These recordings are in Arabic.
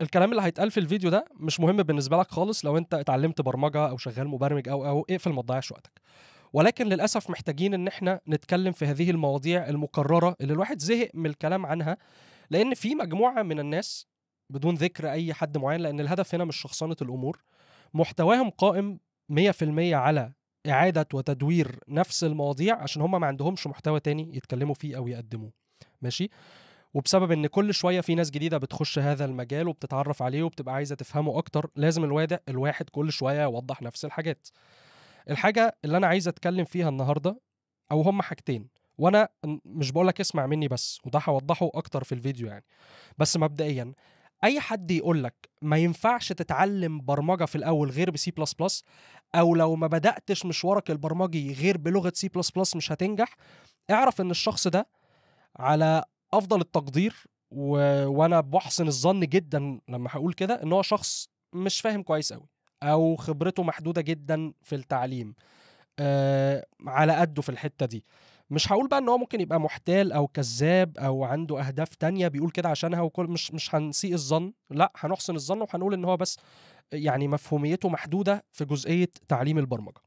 الكلام اللي هيتقال في الفيديو ده مش مهم بالنسبه لك خالص لو انت اتعلمت برمجه او شغال مبرمج او او اقفل ما تضيعش وقتك ولكن للاسف محتاجين ان احنا نتكلم في هذه المواضيع المكرره اللي الواحد زهق من الكلام عنها لان في مجموعه من الناس بدون ذكر اي حد معين لان الهدف هنا مش شخصنه الامور محتواهم قائم 100% على اعاده وتدوير نفس المواضيع عشان هم ما عندهمش محتوى تاني يتكلموا فيه او يقدموه ماشي وبسبب ان كل شويه في ناس جديده بتخش هذا المجال وبتتعرف عليه وبتبقى عايزه تفهمه اكتر لازم الواد الواحد كل شويه يوضح نفس الحاجات الحاجه اللي انا عايز اتكلم فيها النهارده او هم حاجتين وانا مش بقول لك اسمع مني بس وده هوضحه اكتر في الفيديو يعني بس مبدئيا اي حد يقول لك ما ينفعش تتعلم برمجه في الاول غير بسي بلس بلس او لو ما بداتش مشوارك البرمجي غير بلغه سي بلس بلس مش هتنجح اعرف ان الشخص ده على افضل التقدير و... وانا بحسن الظن جدا لما هقول كده ان هو شخص مش فاهم كويس قوي او خبرته محدوده جدا في التعليم آه على قده في الحته دي مش هقول بقى ان هو ممكن يبقى محتال او كذاب او عنده اهداف تانية بيقول كده عشانها وكل مش مش هنسيء الظن لا هنحسن الظن وهنقول ان هو بس يعني مفهوميته محدوده في جزئيه تعليم البرمجه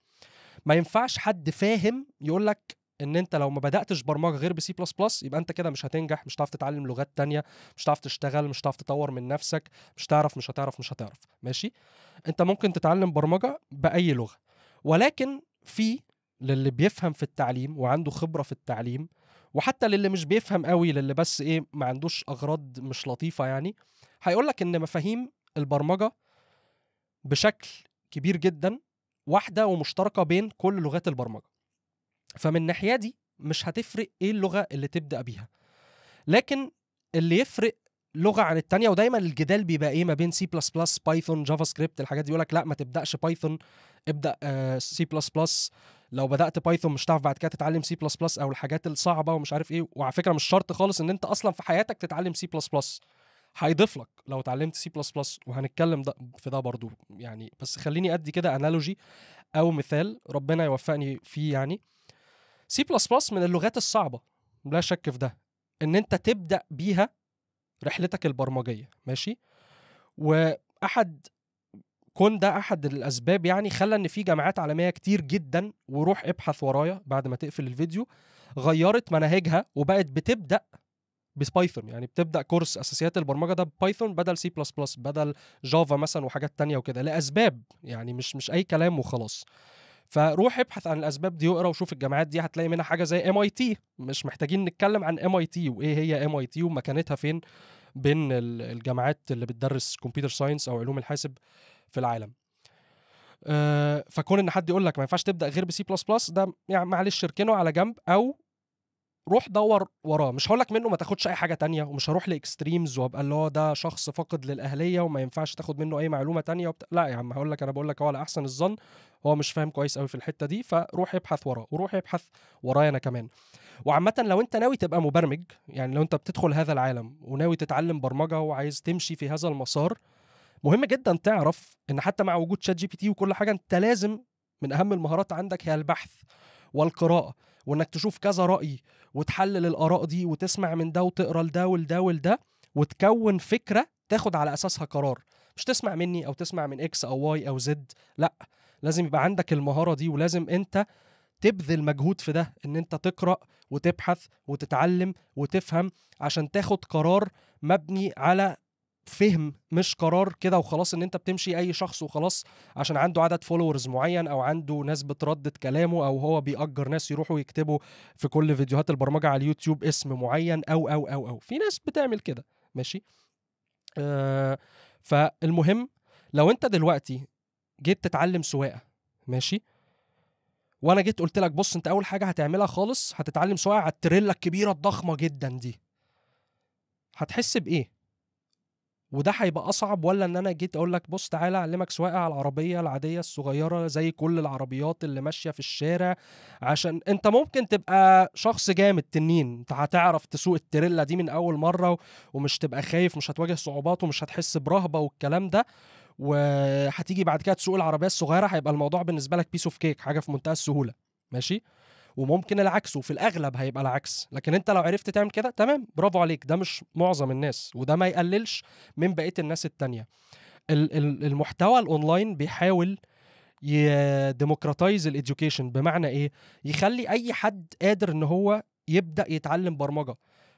ما ينفعش حد فاهم يقول لك ان انت لو ما بداتش برمجه غير بسي بلس بلس يبقى انت كده مش هتنجح مش هتعرف تتعلم لغات تانية مش هتعرف تشتغل مش هتعرف تطور من نفسك مش هتعرف مش هتعرف مش هتعرف ماشي انت ممكن تتعلم برمجه باي لغه ولكن في للي بيفهم في التعليم وعنده خبره في التعليم وحتى للي مش بيفهم قوي للي بس ايه ما عندوش اغراض مش لطيفه يعني هيقول لك ان مفاهيم البرمجه بشكل كبير جدا واحده ومشتركه بين كل لغات البرمجه فمن الناحيه دي مش هتفرق ايه اللغه اللي تبدا بيها لكن اللي يفرق لغه عن الثانيه ودايما الجدال بيبقى ايه ما بين سي بلس بلس بايثون جافا سكريبت الحاجات دي يقول لك لا ما تبداش بايثون ابدا سي بلس بلس لو بدات بايثون مش هتعرف بعد كده تتعلم سي بلس بلس او الحاجات الصعبه ومش عارف ايه وعلى فكره مش شرط خالص ان انت اصلا في حياتك تتعلم سي بلس بلس هيضيف لك لو اتعلمت سي بلس بلس وهنتكلم ده في ده برضو يعني بس خليني ادي كده انالوجي او مثال ربنا يوفقني فيه يعني سي بلس بلس من اللغات الصعبه لا شك في ده ان انت تبدا بيها رحلتك البرمجيه ماشي واحد كون ده احد الاسباب يعني خلى ان في جامعات عالميه كتير جدا وروح ابحث ورايا بعد ما تقفل الفيديو غيرت مناهجها وبقت بتبدا ببايثون يعني بتبدا كورس اساسيات البرمجه ده ببايثون بدل سي بلس بلس بدل جافا مثلا وحاجات تانية وكده لاسباب يعني مش مش اي كلام وخلاص فروح ابحث عن الاسباب دي واقرا وشوف الجامعات دي هتلاقي منها حاجه زي ام اي تي مش محتاجين نتكلم عن ام اي تي وايه هي ام اي تي ومكانتها فين بين الجامعات اللي بتدرس كمبيوتر ساينس او علوم الحاسب في العالم آه، فكون ان حد يقول لك ما ينفعش تبدا غير بسي بلس بلس ده يعني معلش اركنه على جنب او روح دور وراه مش هقولك منه ما تاخدش اي حاجه تانية ومش هروح لاكستريمز وابقى اللي هو ده شخص فاقد للاهليه وما ينفعش تاخد منه اي معلومه تانية وبت... لا يا عم هقول لك انا بقول لك هو على احسن الظن هو مش فاهم كويس قوي في الحته دي فروح ابحث وراه وروح ابحث ورايا انا كمان وعامه لو انت ناوي تبقى مبرمج يعني لو انت بتدخل هذا العالم وناوي تتعلم برمجه وعايز تمشي في هذا المسار مهم جدا تعرف ان حتى مع وجود شات جي بي تي وكل حاجه انت لازم من اهم المهارات عندك هي البحث والقراءه وانك تشوف كذا راي وتحلل الاراء دي وتسمع من ده وتقرا لده ولده ولده وتكون فكره تاخد على اساسها قرار مش تسمع مني او تسمع من اكس او واي او زد لا لازم يبقى عندك المهاره دي ولازم انت تبذل مجهود في ده ان انت تقرا وتبحث وتتعلم وتفهم عشان تاخد قرار مبني على فهم مش قرار كده وخلاص ان انت بتمشي اي شخص وخلاص عشان عنده عدد فولورز معين او عنده ناس بتردد كلامه او هو بيأجر ناس يروحوا يكتبوا في كل فيديوهات البرمجه على اليوتيوب اسم معين او او او او في ناس بتعمل كده ماشي آه فالمهم لو انت دلوقتي جيت تتعلم سواقه ماشي وانا جيت قلت لك بص انت اول حاجه هتعملها خالص هتتعلم سواقه على التريلا الكبيره الضخمه جدا دي هتحس بايه وده هيبقى اصعب ولا ان انا جيت اقول لك بص تعالى اعلمك سواقه على العربيه العاديه الصغيره زي كل العربيات اللي ماشيه في الشارع عشان انت ممكن تبقى شخص جامد تنين انت هتعرف تسوق التريلا دي من اول مره ومش تبقى خايف مش هتواجه صعوبات ومش هتحس برهبه والكلام ده وهتيجي بعد كده تسوق العربيه الصغيره هيبقى الموضوع بالنسبه لك بيس اوف كيك حاجه في منتهى السهوله ماشي وممكن العكس وفي الاغلب هيبقى العكس لكن انت لو عرفت تعمل كده تمام برافو عليك ده مش معظم الناس وده ما يقللش من بقيه الناس التانيه المحتوى الاونلاين بيحاول يديموكراتايز الاديوكيشن بمعنى ايه يخلي اي حد قادر ان هو يبدا يتعلم برمجه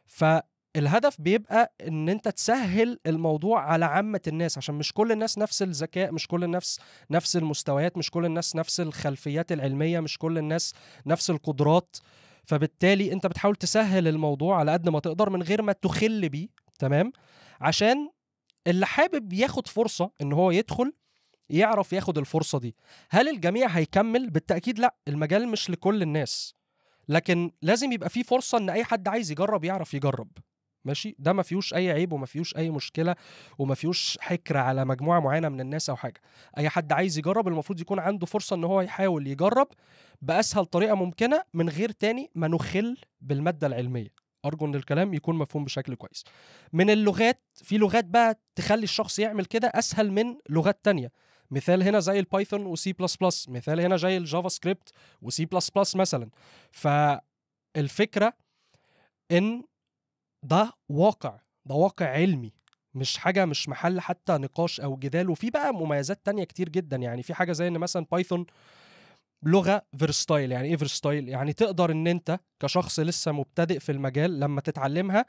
ف الهدف بيبقى ان انت تسهل الموضوع على عامه الناس عشان مش كل الناس نفس الذكاء مش كل الناس نفس المستويات مش كل الناس نفس الخلفيات العلميه مش كل الناس نفس القدرات فبالتالي انت بتحاول تسهل الموضوع على قد ما تقدر من غير ما تخل بيه تمام عشان اللي حابب ياخد فرصه ان هو يدخل يعرف ياخد الفرصه دي هل الجميع هيكمل بالتاكيد لا المجال مش لكل الناس لكن لازم يبقى فيه فرصه ان اي حد عايز يجرب يعرف يجرب ماشي ده ما فيهوش اي عيب وما فيهوش اي مشكله وما فيهوش حكر على مجموعه معينه من الناس او حاجه اي حد عايز يجرب المفروض يكون عنده فرصه ان هو يحاول يجرب باسهل طريقه ممكنه من غير تاني ما نخل بالماده العلميه ارجو ان الكلام يكون مفهوم بشكل كويس من اللغات في لغات بقى تخلي الشخص يعمل كده اسهل من لغات تانية مثال هنا زي البايثون وسي بلس بلس مثال هنا زي الجافا سكريبت وسي بلس بلس مثلا فالفكره ان ده واقع ده واقع علمي مش حاجه مش محل حتى نقاش او جدال وفي بقى مميزات تانية كتير جدا يعني في حاجه زي ان مثلا بايثون لغه فيرستايل يعني ايه فيرستايل يعني تقدر ان انت كشخص لسه مبتدئ في المجال لما تتعلمها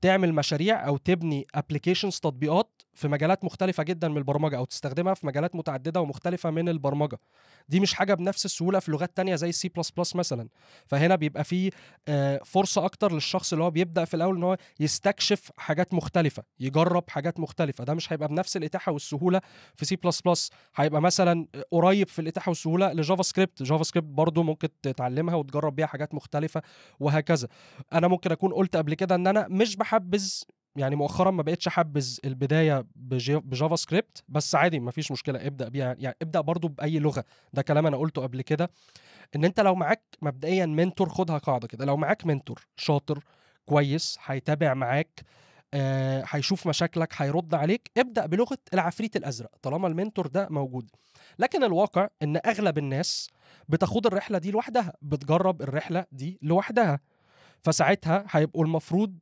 تعمل مشاريع او تبني ابلكيشنز تطبيقات في مجالات مختلفه جدا من البرمجه او تستخدمها في مجالات متعدده ومختلفه من البرمجه دي مش حاجه بنفس السهوله في لغات تانية زي سي بلس بلس مثلا فهنا بيبقى في آه، فرصه اكتر للشخص اللي هو بيبدا في الاول ان هو يستكشف حاجات مختلفه يجرب حاجات مختلفه ده مش هيبقى بنفس الاتاحه والسهوله في سي بلس بلس هيبقى مثلا قريب في الاتاحه والسهوله لجافا سكريبت جافا سكريبت برضه ممكن تتعلمها وتجرب بيها حاجات مختلفه وهكذا انا ممكن اكون قلت قبل كده ان انا مش بحبذ يعني مؤخرا ما بقتش احبذ البدايه بجافا سكريبت بس عادي ما فيش مشكله ابدا بيها يعني ابدا برضو باي لغه ده كلام انا قلته قبل كده ان انت لو معاك مبدئيا منتور خدها قاعده كده لو معاك منتور شاطر كويس هيتابع معاك آه، هيشوف آه مشاكلك هيرد عليك ابدا بلغه العفريت الازرق طالما المنتور ده موجود لكن الواقع ان اغلب الناس بتاخد الرحله دي لوحدها بتجرب الرحله دي لوحدها فساعتها هيبقوا المفروض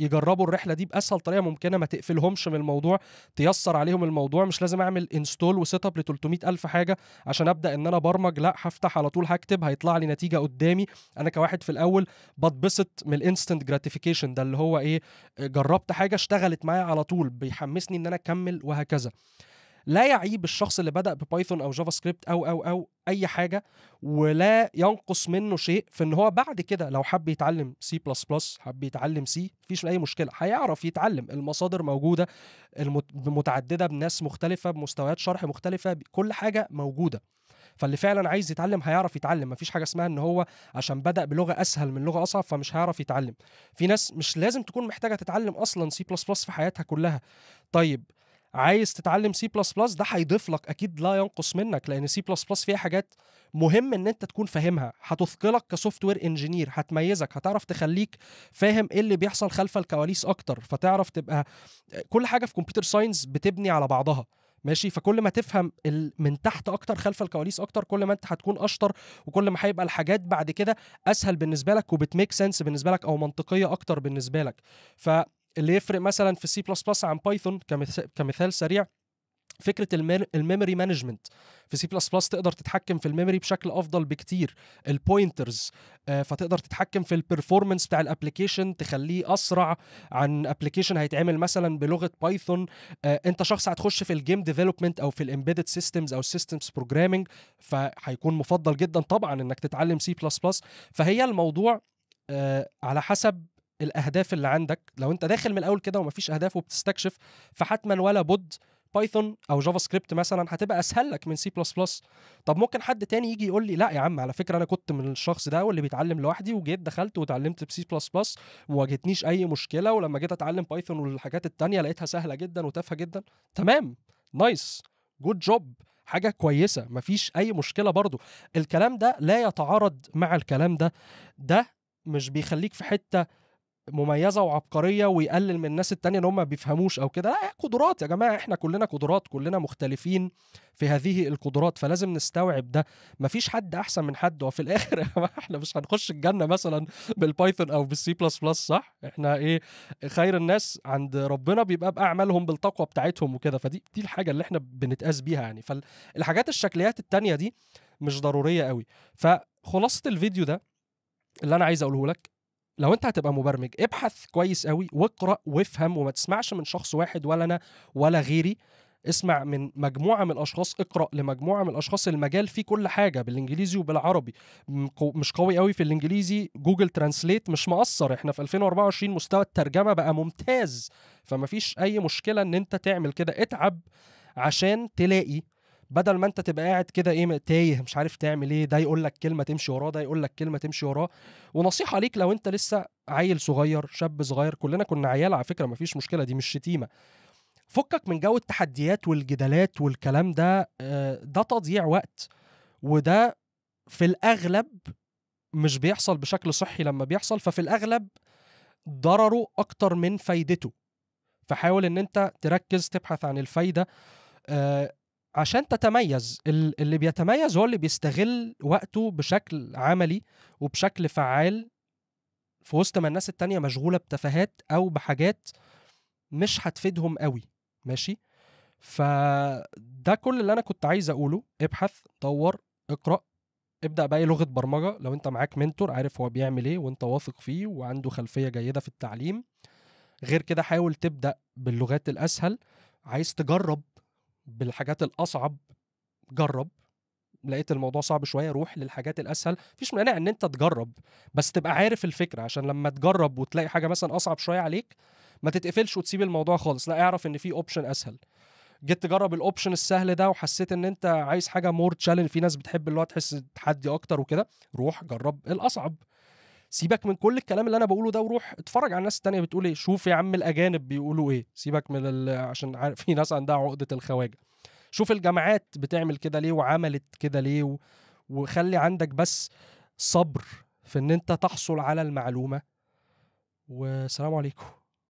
يجربوا الرحله دي باسهل طريقه ممكنه ما تقفلهمش من الموضوع تيسر عليهم الموضوع مش لازم اعمل انستول وسيت اب ل الف حاجه عشان ابدا ان انا برمج لا هفتح على طول هكتب هيطلع لي نتيجه قدامي انا كواحد في الاول بتبسط من الانستنت جراتيفيكيشن ده اللي هو ايه جربت حاجه اشتغلت معايا على طول بيحمسني ان انا اكمل وهكذا لا يعيب الشخص اللي بدأ ببايثون أو جافا سكريبت أو أو أو أي حاجة ولا ينقص منه شيء في إن هو بعد كده لو حب يتعلم سي بلس بلس حب يتعلم سي مفيش أي مشكلة هيعرف يتعلم المصادر موجودة متعددة بناس مختلفة بمستويات شرح مختلفة كل حاجة موجودة فاللي فعلا عايز يتعلم هيعرف يتعلم مفيش حاجه اسمها ان هو عشان بدا بلغه اسهل من لغه اصعب فمش هيعرف يتعلم في ناس مش لازم تكون محتاجه تتعلم اصلا سي بلس بلس في حياتها كلها طيب عايز تتعلم سي بلس بلس ده هيضيف لك اكيد لا ينقص منك لان سي بلس بلس فيها حاجات مهم ان انت تكون فاهمها هتثقلك كسوفت وير انجينير هتميزك هتعرف تخليك فاهم ايه اللي بيحصل خلف الكواليس اكتر فتعرف تبقى كل حاجه في كمبيوتر ساينس بتبني على بعضها ماشي فكل ما تفهم من تحت اكتر خلف الكواليس اكتر كل ما انت هتكون اشطر وكل ما هيبقى الحاجات بعد كده اسهل بالنسبه لك وبتميك سنس بالنسبه لك او منطقيه اكتر بالنسبه لك ف اللي يفرق مثلا في سي بلس بلس عن بايثون كمثال سريع فكره الميموري مانجمنت في سي بلس بلس تقدر تتحكم في الميموري بشكل افضل بكتير البوينترز آه، فتقدر تتحكم في البرفورمانس بتاع الابلكيشن تخليه اسرع عن ابلكيشن هيتعمل مثلا بلغه بايثون آه، انت شخص هتخش في الجيم ديفلوبمنت او في الامبيدد سيستمز او سيستمز بروجرامنج فهيكون مفضل جدا طبعا انك تتعلم سي بلس بلس فهي الموضوع آه، على حسب الاهداف اللي عندك لو انت داخل من الاول كده ومفيش اهداف وبتستكشف فحتما ولا بد بايثون او جافا سكريبت مثلا هتبقى اسهل لك من سي بلس بلس طب ممكن حد تاني يجي يقول لي لا يا عم على فكره انا كنت من الشخص ده واللي بيتعلم لوحدي وجيت دخلت وتعلمت بسي بلس بلس وواجهتنيش اي مشكله ولما جيت اتعلم بايثون والحاجات التانيه لقيتها سهله جدا وتافهه جدا تمام نايس جود جوب حاجه كويسه مفيش اي مشكله برضو الكلام ده لا يتعارض مع الكلام ده ده مش بيخليك في حته مميزه وعبقريه ويقلل من الناس التانية ان هم ما بيفهموش او كده لا قدرات يا جماعه احنا كلنا قدرات كلنا مختلفين في هذه القدرات فلازم نستوعب ده مفيش حد احسن من حد وفي الاخر احنا مش هنخش الجنه مثلا بالبايثون او بالسي بلس بلس صح احنا ايه خير الناس عند ربنا بيبقى باعمالهم بالتقوى بتاعتهم وكده فدي دي الحاجه اللي احنا بنتقاس بيها يعني فالحاجات الشكليات التانية دي مش ضروريه قوي فخلاصه الفيديو ده اللي انا عايز اقوله لك لو انت هتبقى مبرمج ابحث كويس قوي واقرا وافهم وما تسمعش من شخص واحد ولا انا ولا غيري اسمع من مجموعه من الاشخاص اقرا لمجموعه من الاشخاص المجال فيه كل حاجه بالانجليزي وبالعربي مش قوي قوي في الانجليزي جوجل ترانسليت مش مقصر احنا في 2024 مستوى الترجمه بقى ممتاز فما فيش اي مشكله ان انت تعمل كده اتعب عشان تلاقي بدل ما انت تبقى قاعد كده ايه تايه مش عارف تعمل ايه ده يقول لك كلمه تمشي وراه ده يقول لك كلمه تمشي وراه ونصيحه ليك لو انت لسه عيل صغير شاب صغير كلنا كنا عيال على فكره مفيش مشكله دي مش شتيمه فكك من جو التحديات والجدالات والكلام ده آه، ده تضييع وقت وده في الاغلب مش بيحصل بشكل صحي لما بيحصل ففي الاغلب ضرره اكتر من فايدته فحاول ان انت تركز تبحث عن الفايده آه، عشان تتميز اللي بيتميز هو اللي بيستغل وقته بشكل عملي وبشكل فعال في وسط ما الناس التانية مشغولة بتفاهات أو بحاجات مش هتفيدهم قوي ماشي فده كل اللي أنا كنت عايز أقوله ابحث دور اقرأ ابدأ بأي لغة برمجة لو أنت معاك منتور عارف هو بيعمل إيه وأنت واثق فيه وعنده خلفية جيدة في التعليم غير كده حاول تبدأ باللغات الأسهل عايز تجرب بالحاجات الاصعب جرب لقيت الموضوع صعب شويه روح للحاجات الاسهل مفيش مانع ان انت تجرب بس تبقى عارف الفكره عشان لما تجرب وتلاقي حاجه مثلا اصعب شويه عليك ما تتقفلش وتسيب الموضوع خالص لا اعرف ان في اوبشن اسهل جيت تجرب الاوبشن السهل ده وحسيت ان انت عايز حاجه مور تشالنج في ناس بتحب اللي هو تحس تحدي اكتر وكده روح جرب الاصعب سيبك من كل الكلام اللي انا بقوله ده وروح اتفرج على الناس التانية بتقول ايه شوف يا عم الاجانب بيقولوا ايه سيبك من ال... عشان في ناس عندها عقده الخواجه شوف الجامعات بتعمل كده ليه وعملت كده ليه و... وخلي عندك بس صبر في ان انت تحصل على المعلومه والسلام عليكم